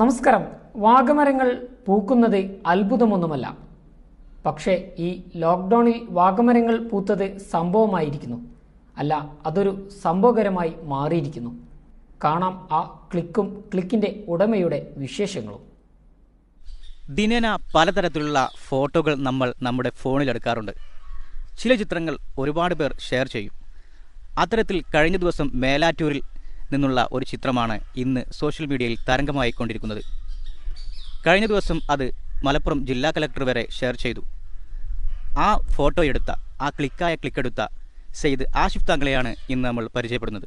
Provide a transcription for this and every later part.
നമസ്കാരം വാഗമരങ്ങൾ പൂക്കുന്നത് അത്ഭുതമൊന്നുമല്ല പക്ഷേ ഈ ലോക്ക്ഡൗണിൽ വാഗമരങ്ങൾ പൂത്തത് സംഭവമായിരിക്കുന്നു അല്ല അതൊരു സംഭവകരമായി മാറിയിരിക്കുന്നു കാണാം ആ ക്ലിക്കും ക്ലിക്കിൻ്റെ ഉടമയുടെ വിശേഷങ്ങളും ദിനേന പലതരത്തിലുള്ള ഫോട്ടോകൾ നമ്മൾ നമ്മുടെ ഫോണിലെടുക്കാറുണ്ട് ചില ചിത്രങ്ങൾ ഒരുപാട് പേർ ഷെയർ ചെയ്യും അത്തരത്തിൽ കഴിഞ്ഞ ദിവസം മേലാറ്റൂരിൽ നിന്നുള്ള ഒരു ചിത്രമാണ് ഇന്ന് സോഷ്യൽ മീഡിയയിൽ തരംഗമായിക്കൊണ്ടിരിക്കുന്നത് കഴിഞ്ഞ ദിവസം അത് മലപ്പുറം ജില്ലാ കലക്ടർ വരെ ഷെയർ ചെയ്തു ആ ഫോട്ടോ എടുത്ത ആ ക്ലിക്കായ ക്ലിക്കെടുത്ത സെയ്ദ് ആഷിഫ് താങ്കളെയാണ് ഇന്ന് നമ്മൾ പരിചയപ്പെടുന്നത്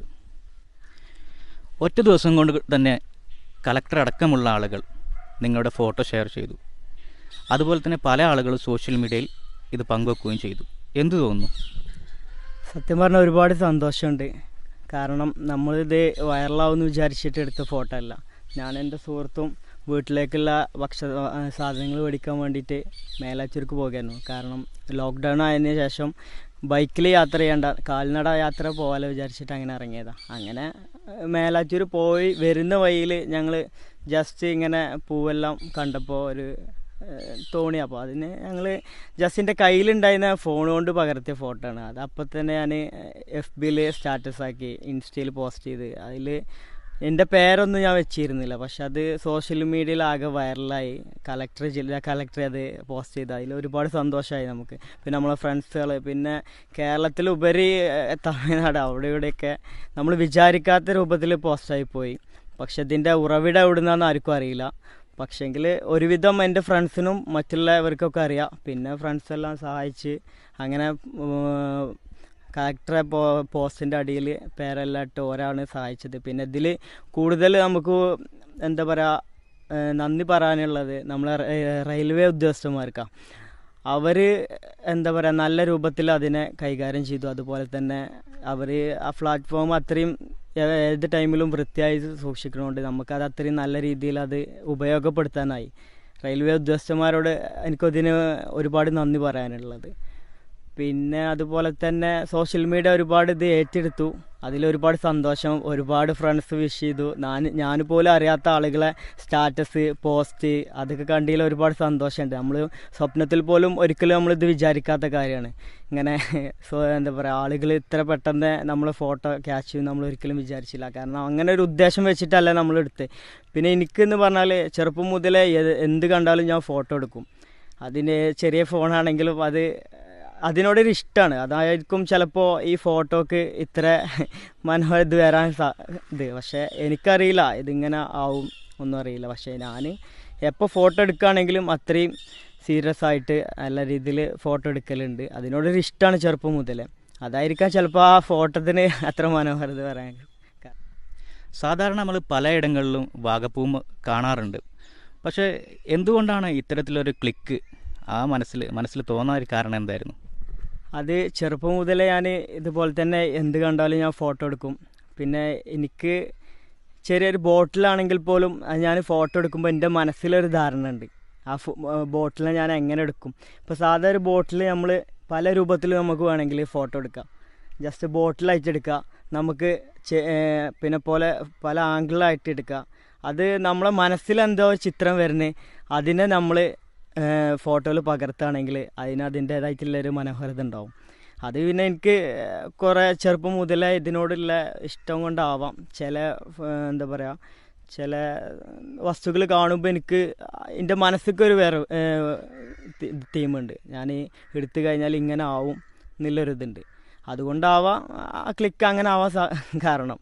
ഒറ്റ ദിവസം കൊണ്ട് തന്നെ കലക്ടർ അടക്കമുള്ള ആളുകൾ നിങ്ങളുടെ ഫോട്ടോ ഷെയർ ചെയ്തു അതുപോലെ തന്നെ പല ആളുകളും സോഷ്യൽ മീഡിയയിൽ ഇത് പങ്കുവെക്കുകയും ചെയ്തു എന്തു തോന്നുന്നു സത്യം പറഞ്ഞാൽ ഒരുപാട് സന്തോഷമുണ്ട് കാരണം നമ്മളിത് വൈറലാവുമെന്ന് വിചാരിച്ചിട്ട് എടുത്ത ഫോട്ടോ അല്ല ഞാൻ എൻ്റെ സുഹൃത്തും വീട്ടിലേക്കുള്ള ഭക്ഷണ സാധനങ്ങൾ മേടിക്കാൻ വേണ്ടിയിട്ട് മേലാച്ചൂർക്ക് പോകായിരുന്നു കാരണം ലോക്ക്ഡൗൺ ആയതിനു ശേഷം ബൈക്കിൽ യാത്ര ചെയ്യേണ്ട കാൽനട യാത്ര പോകാലോ വിചാരിച്ചിട്ട് അങ്ങനെ ഇറങ്ങിയതാണ് അങ്ങനെ മേലാച്ചൂർ പോയി വരുന്ന വഴിയിൽ ഞങ്ങൾ ജസ്റ്റ് ഇങ്ങനെ പൂവെല്ലാം കണ്ടപ്പോൾ ഒരു തോണി അപ്പോൾ അതിന് ഞങ്ങൾ ജസ്റ്റിൻ്റെ കയ്യിലുണ്ടായിരുന്ന ഫോൺ കൊണ്ട് പകർത്തിയ ഫോട്ടോ ആണ് അത് അപ്പം തന്നെ ഞാൻ എഫ് ബിയിൽ സ്റ്റാറ്റസ് ആക്കി ഇൻസ്റ്റയിൽ പോസ്റ്റ് ചെയ്ത് അതിൽ എൻ്റെ പേരൊന്നും ഞാൻ വെച്ചിരുന്നില്ല പക്ഷെ അത് സോഷ്യൽ മീഡിയയിൽ ആകെ വൈറലായി കളക്ടർ ജില്ലാ കളക്ടർ അത് പോസ്റ്റ് ചെയ്ത് അതിൽ ഒരുപാട് സന്തോഷമായി നമുക്ക് പിന്നെ നമ്മളെ ഫ്രണ്ട്സുകൾ പിന്നെ കേരളത്തിലുപരി തമിഴ്നാട് അവിടെ ഇവിടെയൊക്കെ നമ്മൾ വിചാരിക്കാത്ത രൂപത്തിൽ പോസ്റ്റായി പോയി പക്ഷെ ഇതിൻ്റെ ഉറവിടം എവിടുന്നാന്ന് ആർക്കും അറിയില്ല പക്ഷേങ്കിൽ ഒരുവിധം എൻ്റെ ഫ്രണ്ട്സിനും മറ്റുള്ളവർക്കൊക്കെ അറിയാം പിന്നെ ഫ്രണ്ട്സ് എല്ലാം സഹായിച്ച് അങ്ങനെ കറക്റ്ററെ പോ പോസ്റ്റിൻ്റെ അടിയിൽ പേരെല്ലാം ഇട്ട് ഓരാണ് സഹായിച്ചത് പിന്നെ ഇതിൽ കൂടുതൽ നമുക്ക് എന്താ പറയുക നന്ദി പറയാനുള്ളത് നമ്മളെ റെയിൽവേ ഉദ്യോഗസ്ഥന്മാർക്കാണ് അവർ എന്താ പറയുക നല്ല രൂപത്തിൽ അതിനെ കൈകാര്യം ചെയ്തു അതുപോലെ തന്നെ അവർ ആ പ്ലാറ്റ്ഫോം അത്രയും ഏത് ടൈമിലും വൃത്തിയായി സൂക്ഷിക്കണോണ്ട് നമുക്കത് അത്രയും നല്ല രീതിയിൽ അത് ഉപയോഗപ്പെടുത്താനായി റെയിൽവേ ഉദ്യോഗസ്ഥന്മാരോട് എനിക്കതിന് ഒരുപാട് നന്ദി പറയാനുള്ളത് പിന്നെ അതുപോലെ തന്നെ സോഷ്യൽ മീഡിയ ഒരുപാട് ഇത് ഏറ്റെടുത്തു അതിലൊരുപാട് സന്തോഷം ഒരുപാട് ഫ്രണ്ട്സ് വിഷ് ചെയ്തു ഞാൻ ഞാൻ പോലും അറിയാത്ത ആളുകളെ സ്റ്റാറ്റസ് പോസ്റ്റ് അതൊക്കെ കണ്ടതിൽ ഒരുപാട് സന്തോഷമുണ്ട് നമ്മൾ സ്വപ്നത്തിൽ പോലും ഒരിക്കലും നമ്മളിത് വിചാരിക്കാത്ത കാര്യമാണ് ഇങ്ങനെ സോ എന്താ പറയുക ആളുകൾ ഇത്ര പെട്ടെന്ന് നമ്മൾ ഫോട്ടോ ക്യാച്ച് ചെയ്യും നമ്മൾ ഒരിക്കലും വിചാരിച്ചില്ല കാരണം അങ്ങനെ ഒരു ഉദ്ദേശം വെച്ചിട്ടല്ല നമ്മൾ എടുത്ത് പിന്നെ എനിക്കെന്ന് പറഞ്ഞാൽ ചെറുപ്പം മുതലേ എന്ത് കണ്ടാലും ഞാൻ ഫോട്ടോ എടുക്കും അതിന് ചെറിയ ഫോണാണെങ്കിലും അത് അതിനോടൊരു ഇഷ്ടമാണ് അതായിരിക്കും ചിലപ്പോൾ ഈ ഫോട്ടോക്ക് ഇത്ര മനോഹര ഇത് വരാൻ ഇത് പക്ഷേ എനിക്കറിയില്ല ഇതിങ്ങനെ ആവും ഒന്നും അറിയില്ല പക്ഷേ ഞാൻ എപ്പോൾ ഫോട്ടോ എടുക്കുകയാണെങ്കിലും അത്രയും സീരിയസ് ആയിട്ട് നല്ല രീതിയിൽ ഫോട്ടോ എടുക്കലുണ്ട് അതിനോടൊരു ഇഷ്ടമാണ് ചെറുപ്പം മുതലേ അതായിരിക്കാം ചിലപ്പോൾ ആ ഫോട്ടോത്തിന് അത്ര മനോഹരത പറയാൻ സാധാരണ നമ്മൾ പലയിടങ്ങളിലും വാഗപ്പൂവും കാണാറുണ്ട് പക്ഷേ എന്തുകൊണ്ടാണ് ഇത്തരത്തിലൊരു ക്ലിക്ക് ആ മനസ്സിൽ മനസ്സിൽ തോന്നാൻ ഒരു കാരണം എന്തായിരുന്നു അത് ചെറുപ്പം മുതലേ ഞാൻ ഇതുപോലെ തന്നെ എന്ത് കണ്ടാലും ഞാൻ ഫോട്ടോ എടുക്കും പിന്നെ എനിക്ക് ചെറിയൊരു ബോട്ടിലാണെങ്കിൽ പോലും ഞാൻ ഫോട്ടോ എടുക്കുമ്പോൾ എൻ്റെ മനസ്സിലൊരു ധാരണ ഉണ്ട് ആ ബോട്ടിലെ ഞാൻ എങ്ങനെ എടുക്കും ഇപ്പോൾ സാധാ ഒരു ബോട്ടിൽ നമ്മൾ പല രൂപത്തിൽ നമുക്ക് വേണമെങ്കിൽ ഫോട്ടോ എടുക്കാം ജസ്റ്റ് ബോട്ടിൽ അയച്ചെടുക്കുക നമുക്ക് പിന്നെ പോലെ പല ആംഗിളായിട്ട് എടുക്കുക അത് നമ്മളെ മനസ്സിലെന്തോ ചിത്രം വരുന്നത് അതിനെ നമ്മൾ ഫോട്ടോയിൽ പകർത്താണെങ്കിൽ അതിന് അതിൻ്റെതായിട്ടുള്ളൊരു മനോഹരത ഉണ്ടാവും അത് പിന്നെ എനിക്ക് കുറേ ചെറുപ്പം മുതലേ ഇതിനോടുള്ള ഇഷ്ടം കൊണ്ടാവാം ചില എന്താ പറയുക ചില വസ്തുക്കൾ കാണുമ്പോൾ എനിക്ക് എൻ്റെ മനസ്സിക്കൊരു വേറെ തീമുണ്ട് ഞാൻ എടുത്തു കഴിഞ്ഞാൽ ഇങ്ങനെ ആവും എന്നുള്ളൊരിതുണ്ട് അതുകൊണ്ടാവാം ക്ലിക്ക് അങ്ങനെ ആവാൻ കാരണം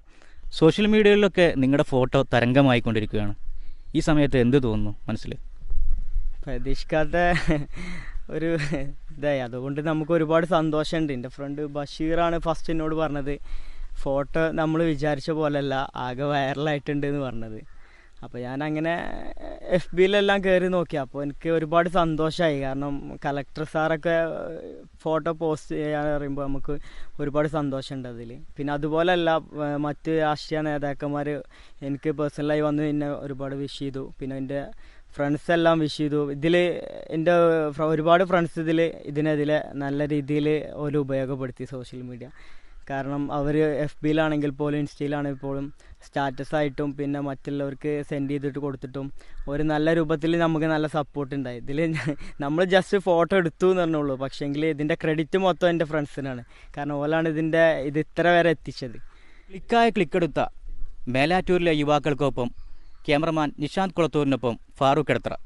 സോഷ്യൽ മീഡിയയിലൊക്കെ നിങ്ങളുടെ ഫോട്ടോ തരംഗമായിക്കൊണ്ടിരിക്കുകയാണ് ഈ സമയത്ത് എന്ത് തോന്നുന്നു മനസ്സിൽ പ്രതീക്ഷിക്കാത്ത ഒരു ഇതായി അതുകൊണ്ട് നമുക്ക് ഒരുപാട് സന്തോഷമുണ്ട് എൻ്റെ ഫ്രണ്ട് ബഷീറാണ് ഫസ്റ്റ് എന്നോട് പറഞ്ഞത് ഫോട്ടോ നമ്മൾ വിചാരിച്ച പോലല്ല ആകെ വൈറലായിട്ടുണ്ട് എന്ന് പറഞ്ഞത് അപ്പോൾ ഞാൻ അങ്ങനെ എഫ് ബിയിലെല്ലാം കയറി നോക്കി അപ്പോൾ എനിക്ക് ഒരുപാട് സന്തോഷമായി കാരണം കളക്ടർ സാറൊക്കെ ഫോട്ടോ പോസ്റ്റ് ചെയ്യാൻ പറയുമ്പോൾ നമുക്ക് ഒരുപാട് സന്തോഷമുണ്ട് അതിൽ പിന്നെ അതുപോലെയല്ല മറ്റ് രാഷ്ട്രീയ നേതാക്കന്മാർ എനിക്ക് പേഴ്സണലായി വന്ന് എന്നെ ഒരുപാട് വിഷ് ചെയ്തു പിന്നെ എൻ്റെ ഫ്രണ്ട്സ് എല്ലാം വിഷ് ചെയ്തു ഇതിൽ എൻ്റെ ഒരുപാട് ഫ്രണ്ട്സ് ഇതിൽ ഇതിനെതിരെ നല്ല രീതിയിൽ ഒരു ഉപയോഗപ്പെടുത്തി സോഷ്യൽ മീഡിയ കാരണം അവർ എഫ് ബിയിലാണെങ്കിൽ പോലും ഇൻസ്റ്റയിലാണെങ്കിൽ പോലും സ്റ്റാറ്റസ് ആയിട്ടും പിന്നെ മറ്റുള്ളവർക്ക് സെൻഡ് ചെയ്തിട്ട് കൊടുത്തിട്ടും ഒരു നല്ല രൂപത്തിൽ നമുക്ക് നല്ല സപ്പോർട്ട് ഉണ്ടായി ഇതിൽ നമ്മൾ ജസ്റ്റ് ഫോട്ടോ എടുത്തു എന്ന് പറഞ്ഞുള്ളൂ പക്ഷേങ്കിൽ ഇതിൻ്റെ ക്രെഡിറ്റ് മൊത്തം എൻ്റെ ഫ്രണ്ട്സിനാണ് കാരണം ഓലാണ് ഇതിൻ്റെ ഇത് ഇത്ര വരെ എത്തിച്ചത് ക്ലിക്കായ എടുത്ത മേലാറ്റൂരിലെ യുവാക്കൾക്കൊപ്പം ക്യാമറമാൻ നിഷാന്ത് കുളത്തൂരിനൊപ്പം ഫാറൂഖ് എടുത്ത